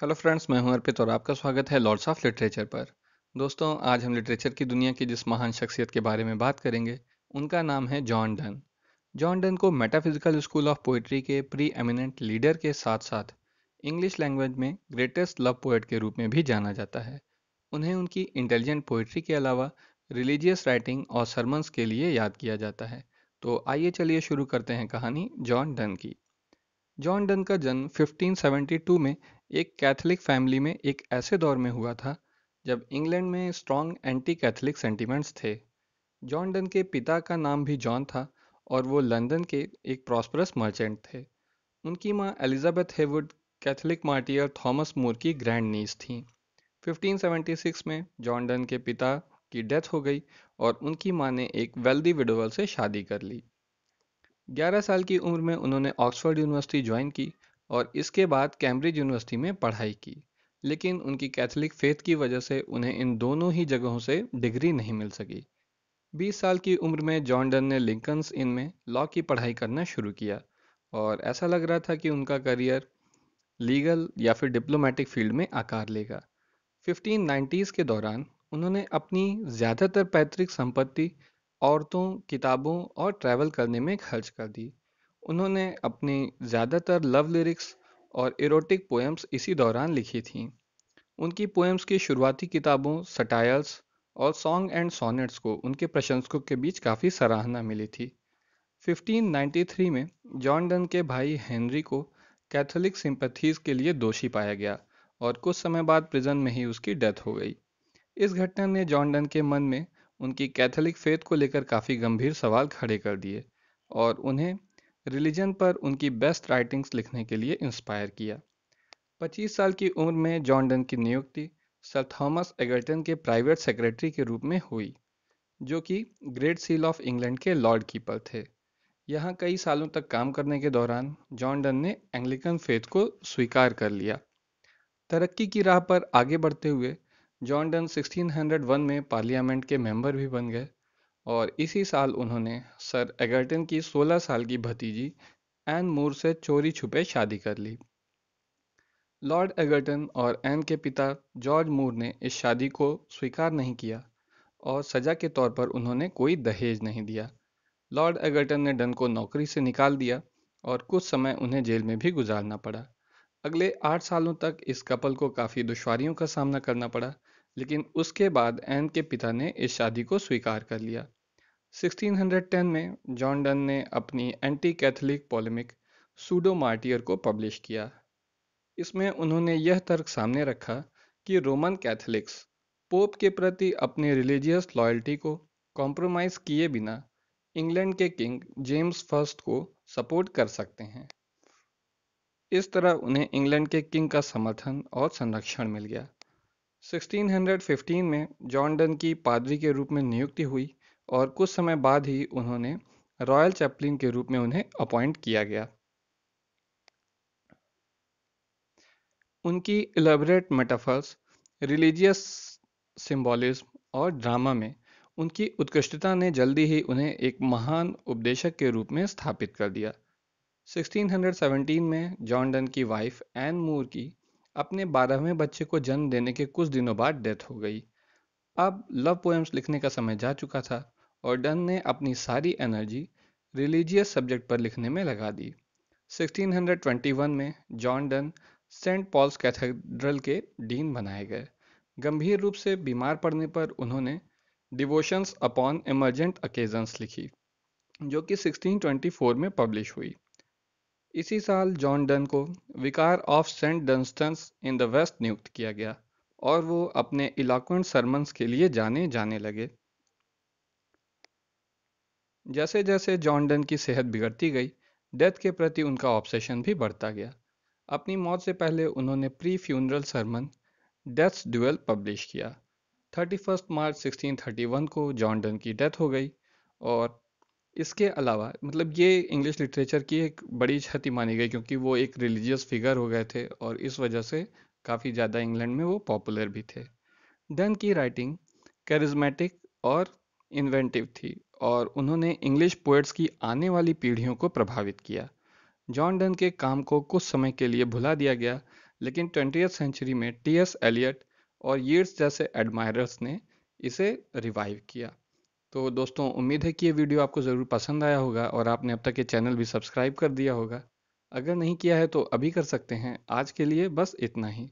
hello friends मैं हूं अर्पित और आपका स्वागत है लॉर्ड्स ऑफ लिटरेचर पर दोस्तों आज हम लिटरेचर की दुनिया की जिस महान शख्सियत के बारे में बात करेंगे उनका नाम है जॉन डन जॉन डन को मेटाफिजिकल स्कूल ऑफ पोइट्री के प्री एमिनेंट लीडर के साथ साथ इंग्लिश लैंग्वेज में ग्रेटेस्ट लव पोएट के रूप में भी जाना जाता है उन्हें उनकी इंटेलिजेंट पोइट्री के अलावा रिलीजियस राइटिंग और सरमन्स के लिए याद किया जाता है तो आइए चलिए शुरू करते हैं कहानी जॉन डन की जॉन डन का जन्म 1572 में एक कैथलिक फैमिली में एक ऐसे दौर में हुआ था जब इंग्लैंड में स्ट्रॉन्ग एंटी कैथलिक सेंटीमेंट्स थे जॉन डन के पिता का नाम भी जॉन था और वो लंदन के एक प्रॉस्परस मर्चेंट थे उनकी माँ Elizabeth Heywood Catholic martyr Thomas More की ग्रैंड नीस थी 1576 में जॉन डन के पिता की डेथ हो गई और उनकी माँ ने एक वेल्दी विडोवल से शादी कर ली 11 साल की उम्र में उन्होंने ऑक्सफोर्ड यूनिवर्सिटी ज्वाइन की और इसके बाद कैम्ब्रिज यूनिवर्सिटी में पढ़ाई की लेकिन उनकी कैथोलिक फेथ की वजह से उन्हें इन दोनों ही जगहों से डिग्री नहीं मिल सकी 20 साल की उम्र में जॉन डन ने लिंकन्स इन में लॉ की पढ़ाई करना शुरू किया और ऐसा लग रहा था कि उनका करियर लीगल या फिर डिप्लोमेटिक फील्ड में आकार लेगा 1590s के दौरान उन्होंने अपनी ज़्यादातर पैतृक संपत्ति औरतों किताबों और ट्रैवल करने में खर्च कर दी उन्होंने अपनी ज़्यादातर लव लिरिक्स और इरोटिक पोएम्स इसी दौरान लिखी थी उनकी पोएम्स की शुरुआती किताबों सटायल्स और सॉन्ग एंड सोनेट्स को उनके प्रशंसकों के बीच काफ़ी सराहना मिली थी 1593 में जॉन डन के भाई हेनरी को कैथोलिक सिंपथीज के लिए दोषी पाया गया और कुछ समय बाद प्रिजन में ही उसकी डेथ हो गई इस घटना ने जॉन डन के मन में उनकी कैथोलिक फेथ को लेकर काफ़ी गंभीर सवाल खड़े कर दिए और उन्हें रिलीजन पर उनकी बेस्ट राइटिंग्स लिखने के लिए इंस्पायर किया 25 साल की उम्र में जॉन डन की नियुक्ति सर थॉमस एगर्टन के प्राइवेट सेक्रेटरी के रूप में हुई जो कि ग्रेट सील ऑफ इंग्लैंड के लॉर्ड कीपर थे यहाँ कई सालों तक काम करने के दौरान जॉन डन ने एंग्लिकन फेथ को स्वीकार कर लिया तरक्की की राह पर आगे बढ़ते हुए जॉन डन 1601 में पार्लियामेंट के मेंबर भी बन गए और इसी साल उन्होंने सर एगर्टन की 16 साल की भतीजी एन मूर से चोरी छुपे शादी कर ली लॉर्ड एगर्टन और एन के पिता जॉर्ज मूर ने इस शादी को स्वीकार नहीं किया और सजा के तौर पर उन्होंने कोई दहेज नहीं दिया लॉर्ड एगर्टन ने डन को नौकरी से निकाल दिया और कुछ समय उन्हें जेल में भी गुजारना पड़ा अगले आठ सालों तक इस कपल को काफ़ी दुश्वारियों का सामना करना पड़ा लेकिन उसके बाद एन के पिता ने इस शादी को स्वीकार कर लिया 1610 में जॉन डन ने अपनी anti Catholic polemic pseudo martyr को पब्लिश किया इसमें उन्होंने यह तर्क सामने रखा कि रोमन कैथोलिक्स पोप के प्रति अपनी रिलीजियस लॉयल्टी को कॉम्प्रोमाइज़ किए बिना इंग्लैंड के किंग जेम्स फर्स्ट को सपोर्ट कर सकते हैं इस तरह उन्हें इंग्लैंड के किंग का समर्थन और संरक्षण मिल गया 1615 में जॉन डन की पादरी के रूप में नियुक्ति हुई और कुछ समय बाद ही उन्होंने रॉयल चैपलिन के रूप में उन्हें अपॉइंट किया गया उनकी इलेबरेट मेटाफर्स रिलीजियस सिंबोलिज्म और ड्रामा में उनकी उत्कृष्टता ने जल्दी ही उन्हें एक महान उपदेशक के रूप में स्थापित कर दिया 1617 में जॉन डन की वाइफ एन मूर की अपने बारहवें बच्चे को जन्म देने के कुछ दिनों बाद डेथ हो गई अब लव पोएम्स लिखने का समय जा चुका था और डन ने अपनी सारी एनर्जी रिलीजियस सब्जेक्ट पर लिखने में लगा दी 1621 में John Donne saint Paul's cathedral के डीन बनाए गए गंभीर रूप से बीमार पड़ने पर उन्होंने डिवोशंस अपॉन इमरजेंट अकेजन्स लिखी जो कि 1624 में पब्लिश हुई इसी साल जॉन डन को vicar of saint Dunstan's in the West नियुक्त किया गया और वो अपने इलाक्वेंट सरमन्स के लिए जाने जाने लगे जैसे जैसे डन की सेहत बिगड़ती गई डेथ के प्रति उनका ऑब्सेशन भी बढ़ता गया अपनी मौत से पहले उन्होंने pre funeral sermon death's duel publish किया 31 मार्च 1631 को डन की डेथ हो गई और इसके अलावा मतलब ये इंग्लिश लिटरेचर की एक बड़ी क्षति मानी गई क्योंकि वो एक रिलीजियस फिगर हो गए थे और इस वजह से काफ़ी ज़्यादा इंग्लैंड में वो पॉपुलर भी थे डन की राइटिंग कैरिज्मेटिक और इन्वेंटिव थी और उन्होंने इंग्लिश पोएट्स की आने वाली पीढ़ियों को प्रभावित किया जॉन डन के काम को कुछ समय के लिए भुला दिया गया लेकिन ट्वेंटी सेंचुरी में टी एस एलियट और यर्स जैसे एडमायरर्स ने इसे रिवाइव किया तो दोस्तों उम्मीद है कि ये वीडियो आपको ज़रूर पसंद आया होगा और आपने अब तक ये चैनल भी सब्सक्राइब कर दिया होगा अगर नहीं किया है तो अभी कर सकते हैं आज के लिए बस इतना ही